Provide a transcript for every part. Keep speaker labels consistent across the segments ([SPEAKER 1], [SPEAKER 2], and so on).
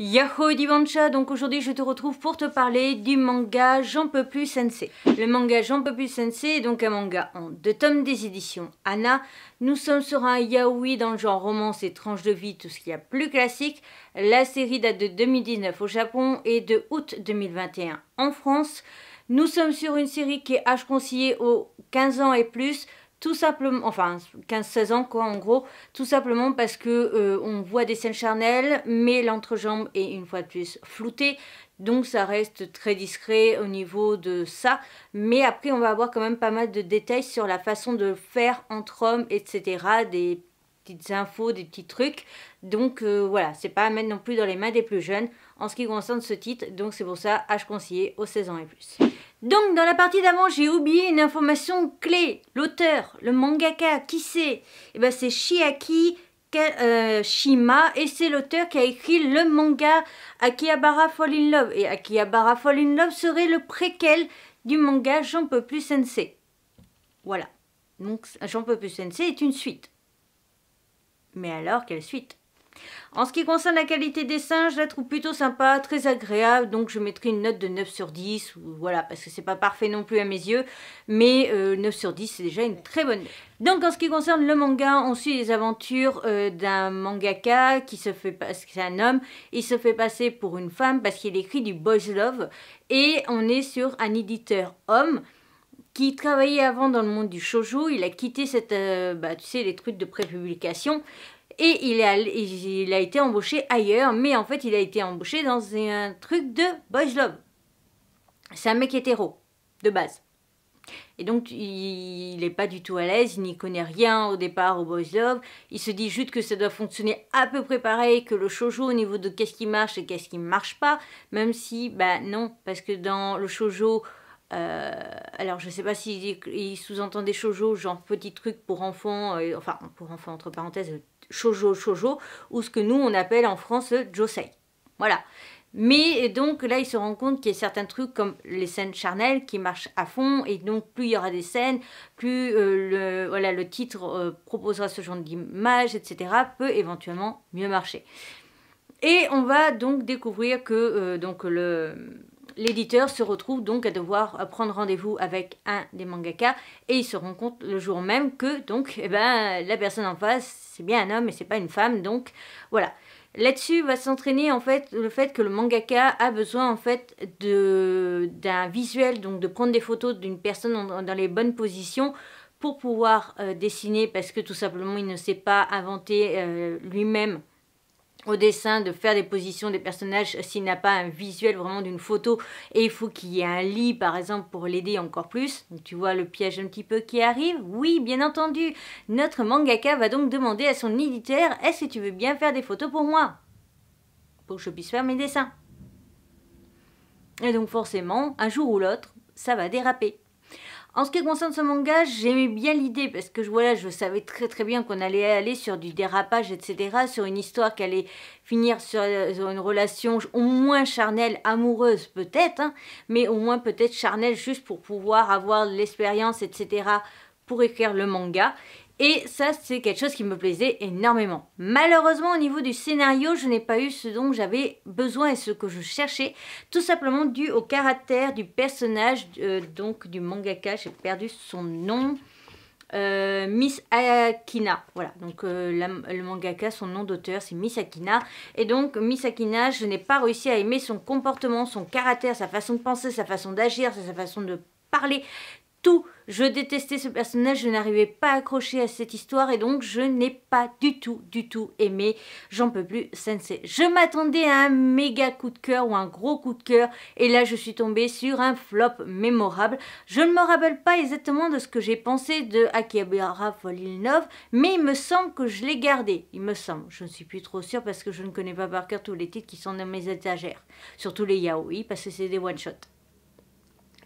[SPEAKER 1] Yahoo Dibancha, donc aujourd'hui je te retrouve pour te parler du manga J'en peux plus sensei. Le manga J'en peux plus sensei est donc un manga en deux tomes des éditions Anna. Nous sommes sur un yaoi dans le genre romance et tranche de vie, tout ce qu'il y a plus classique. La série date de 2019 au Japon et de août 2021 en France. Nous sommes sur une série qui est âge conseillé aux 15 ans et plus, tout simplement, enfin 15-16 ans quoi en gros, tout simplement parce que euh, on voit des scènes charnelles, mais l'entrejambe est une fois de plus floutée, donc ça reste très discret au niveau de ça, mais après on va avoir quand même pas mal de détails sur la façon de faire entre hommes, etc., des infos, des petits trucs. Donc euh, voilà, c'est pas à mettre non plus dans les mains des plus jeunes en ce qui concerne ce titre. Donc c'est pour ça, âge conseillé aux 16 ans et plus. Donc dans la partie d'avant, j'ai oublié une information clé. L'auteur, le mangaka, qui c'est Eh ben c'est Shiaki euh, Shima et c'est l'auteur qui a écrit le manga Akihabara Fall in Love. Et Akihabara Fall in Love serait le préquel du manga Jean peux plus sensei. Voilà. Donc J'en peux plus sensei est une suite. Mais alors, quelle suite en ce qui concerne la qualité des singes, je la trouve plutôt sympa, très agréable, donc je mettrai une note de 9 sur 10, ou voilà, parce que c'est pas parfait non plus à mes yeux, mais 9 euh, sur 10 c'est déjà une très bonne note. Donc en ce qui concerne le manga, on suit les aventures euh, d'un mangaka qui se fait passer, c'est un homme, il se fait passer pour une femme parce qu'il écrit du boys love, et on est sur un éditeur homme, qui travaillait avant dans le monde du shoujo. Il a quitté cette, euh, bah, tu sais, les trucs de prépublication. Et il a, il a été embauché ailleurs, mais en fait, il a été embauché dans un truc de boys love. C'est un mec hétéro, de base. Et donc, il n'est pas du tout à l'aise, il n'y connaît rien au départ au Boys Love. Il se dit juste que ça doit fonctionner à peu près pareil que le shoujo au niveau de qu'est-ce qui marche et qu'est-ce qui ne marche pas. Même si, bah non, parce que dans le shoujo, euh, alors, je ne sais pas s'il sous-entend des shoujo, genre petit truc pour enfants, euh, enfin, pour enfants entre parenthèses, shoujo, Chojo, ou ce que nous on appelle en France josei. Voilà. Mais donc là, il se rend compte qu'il y a certains trucs comme les scènes charnelles qui marchent à fond, et donc plus il y aura des scènes, plus euh, le, voilà, le titre proposera ce genre d'image, etc., peut éventuellement mieux marcher. Et on va donc découvrir que donc le l'éditeur se retrouve donc à devoir euh, prendre rendez-vous avec un des mangaka et il se rend compte le jour même que donc eh ben, la personne en face c'est bien un homme et c'est pas une femme donc voilà. Là-dessus va s'entraîner en fait le fait que le mangaka a besoin en fait d'un visuel donc de prendre des photos d'une personne dans les bonnes positions pour pouvoir euh, dessiner parce que tout simplement il ne sait pas inventer euh, lui-même au dessin de faire des positions des personnages s'il n'a pas un visuel vraiment d'une photo et il faut qu'il y ait un lit par exemple pour l'aider encore plus tu vois le piège un petit peu qui arrive oui bien entendu notre mangaka va donc demander à son éditeur est-ce que tu veux bien faire des photos pour moi pour que je puisse faire mes dessins et donc forcément un jour ou l'autre ça va déraper en ce qui concerne ce manga, j'aimais bien l'idée parce que voilà, je savais très très bien qu'on allait aller sur du dérapage, etc., sur une histoire qui allait finir sur, une relation au moins charnelle, amoureuse peut-être, hein, mais au moins peut-être charnelle juste pour pouvoir avoir l'expérience, etc., pour écrire le manga. Et ça, c'est quelque chose qui me plaisait énormément. Malheureusement, au niveau du scénario, je n'ai pas eu ce dont j'avais besoin et ce que je cherchais, tout simplement dû au caractère du personnage, euh, donc du mangaka, j'ai perdu son nom. Euh, Miss Akina. Voilà, donc euh, le mangaka, son nom d'auteur, c'est Miss Akina. Et donc, Miss Akina, je n'ai pas réussi à aimer son comportement, son caractère, sa façon de penser, sa façon d'agir, sa façon de parler tout. Je détestais ce personnage, je n'arrivais pas à accrocher à cette histoire et donc je n'ai pas du tout, du tout aimé. J'en peux plus, Sensei. Je m'attendais à un méga coup de cœur ou un gros coup de cœur et là je suis tombée sur un flop mémorable. Je ne me rappelle pas exactement de ce que j'ai pensé de Akihabara Fall mais il me semble que je l'ai gardé. Il me semble, je ne suis plus trop sûre parce que je ne connais pas par cœur tous les titres qui sont dans mes étagères. Surtout les yaoi parce que c'est des one-shots.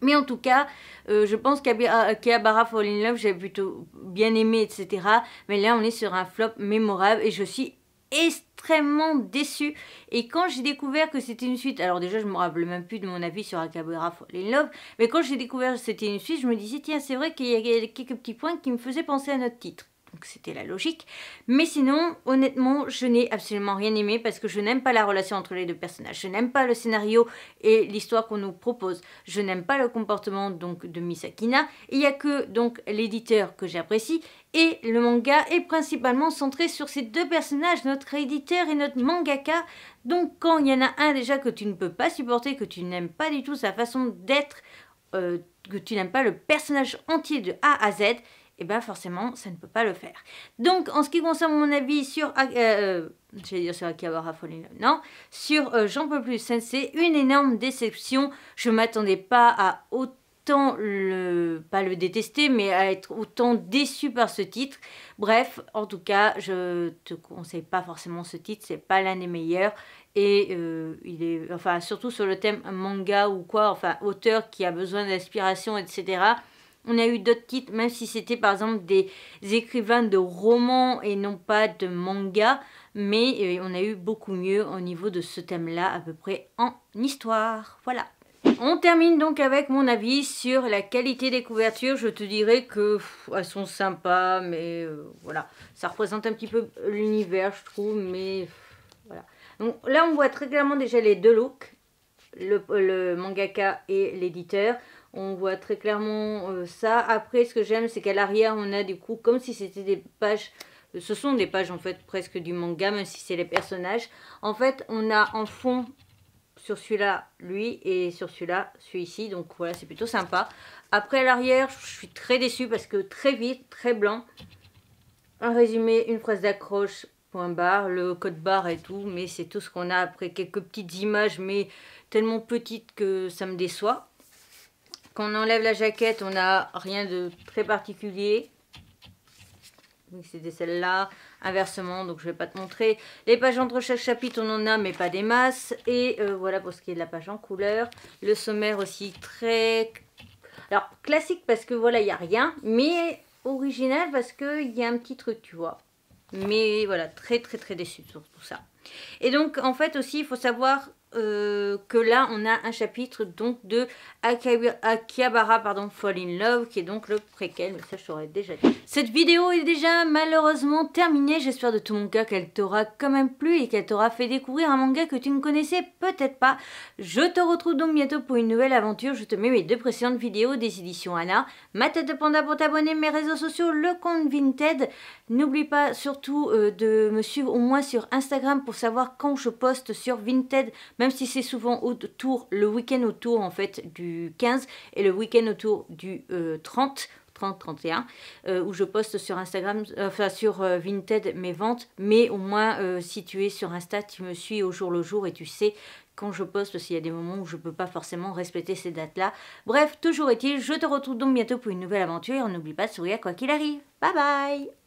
[SPEAKER 1] Mais en tout cas, euh, je pense qu'Akabara ah, Fall in Love, j'ai plutôt bien aimé, etc. Mais là, on est sur un flop mémorable et je suis extrêmement déçue. Et quand j'ai découvert que c'était une suite, alors déjà je me rappelle même plus de mon avis sur Akabara Fall in Love, mais quand j'ai découvert que c'était une suite, je me disais tiens c'est vrai qu'il y a quelques petits points qui me faisaient penser à notre titre donc c'était la logique. Mais sinon, honnêtement, je n'ai absolument rien aimé parce que je n'aime pas la relation entre les deux personnages. Je n'aime pas le scénario et l'histoire qu'on nous propose. Je n'aime pas le comportement donc de Misakina. Il n'y a que donc l'éditeur que j'apprécie et le manga est principalement centré sur ces deux personnages, notre éditeur et notre mangaka. Donc quand il y en a un déjà que tu ne peux pas supporter, que tu n'aimes pas du tout sa façon d'être, euh, que tu n'aimes pas le personnage entier de A à Z, eh bien forcément ça ne peut pas le faire. Donc en ce qui concerne mon avis sur... Euh, euh je vais dire sur Akihabara Falling non, sur euh, J'en plus Sensei, une énorme déception. Je ne m'attendais pas à autant le... pas le détester, mais à être autant déçu par ce titre. Bref, en tout cas, je te conseille pas forcément ce titre, c'est pas l'un des meilleurs et euh, il est enfin surtout sur le thème manga ou quoi enfin auteur qui a besoin d'inspiration etc on a eu d'autres titres, même si c'était par exemple des écrivains de romans et non pas de manga, mais euh, on a eu beaucoup mieux au niveau de ce thème-là, à peu près en histoire. Voilà. On termine donc avec mon avis sur la qualité des couvertures. Je te dirais que elles sont sympas, mais euh, voilà, ça représente un petit peu l'univers, je trouve, mais voilà. Donc là, on voit très clairement déjà les deux looks, le mangaka et l'éditeur on voit très clairement euh, ça. Après, ce que j'aime, c'est qu'à l'arrière, on a du coup, comme si c'était des pages, ce sont des pages en fait presque du manga, même si c'est les personnages. En fait, on a en fond sur celui-là, lui, et sur celui-là, celui-ci. Donc voilà, c'est plutôt sympa. Après, à l'arrière, je suis très déçue parce que très vite, très blanc. Un résumé, une phrase d'accroche, point barre, le code barre et tout. Mais c'est tout ce qu'on a après quelques petites images, mais tellement petites que ça me déçoit. Quand on enlève la jaquette, on n'a rien de très particulier. C'était celle-là. Inversement, donc je ne vais pas te montrer. Les pages entre chaque chapitre, on en a, mais pas des masses. Et euh, voilà pour ce qui est de la page en couleur. Le sommaire aussi très... Alors, classique parce que voilà, il n'y a rien. Mais original parce qu'il y a un petit truc, tu vois. Mais voilà, très très très déçu pour ça. Et donc, en fait aussi, il faut savoir euh, que là on a un chapitre donc de Akihabara pardon, Fall in Love qui est donc le préquel, mais ça je t'aurais déjà dit. Cette vidéo est déjà malheureusement terminée, j'espère de tout mon cœur qu'elle t'aura quand même plu et qu'elle t'aura fait découvrir un manga que tu ne connaissais peut-être pas. Je te retrouve donc bientôt pour une nouvelle aventure, je te mets mes deux précédentes vidéos des éditions Anna, ma tête de panda pour t'abonner, mes réseaux sociaux, le compte Vinted. N'oublie pas surtout euh, de me suivre au moins sur Instagram pour savoir quand je poste sur Vinted même si c'est souvent autour, le week-end autour en fait du 15 et le week-end autour du 30, 30, 31, où je poste sur Instagram, euh, enfin sur euh, Vinted mes ventes, mais au moins euh, si tu es sur Insta, tu me suis au jour le jour et tu sais quand je poste s'il y a des moments où je ne peux pas forcément respecter ces dates-là. Bref, toujours est-il, je te retrouve donc bientôt pour une nouvelle aventure. N'oublie pas de sourire quoi qu'il arrive. Bye bye